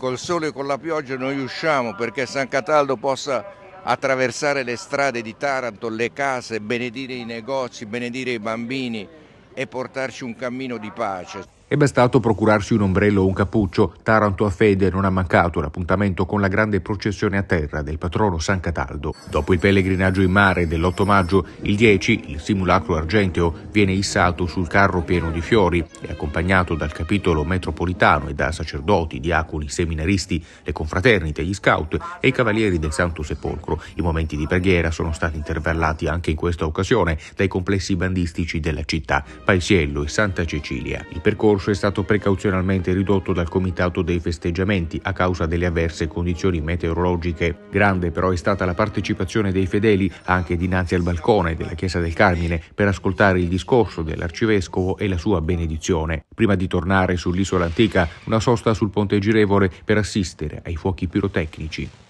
col sole e con la pioggia noi usciamo perché San Cataldo possa attraversare le strade di Taranto, le case, benedire i negozi, benedire i bambini e portarci un cammino di pace. È bastato procurarsi un ombrello o un cappuccio. Taranto a fede non ha mancato l'appuntamento con la grande processione a terra del patrono San Cataldo. Dopo il pellegrinaggio in mare dell'8 maggio, il 10, il simulacro argenteo viene issato sul carro pieno di fiori e accompagnato dal capitolo metropolitano e da sacerdoti, diaconi, seminaristi, le confraternite, gli scout e i cavalieri del Santo Sepolcro. I momenti di preghiera sono stati intervallati anche in questa occasione dai complessi bandistici della città, Paisiello e Santa Cecilia. Il percorso è stato precauzionalmente ridotto dal comitato dei festeggiamenti a causa delle avverse condizioni meteorologiche. Grande però è stata la partecipazione dei fedeli anche dinanzi al balcone della chiesa del Carmine per ascoltare il discorso dell'arcivescovo e la sua benedizione. Prima di tornare sull'isola antica, una sosta sul ponte girevole per assistere ai fuochi pirotecnici.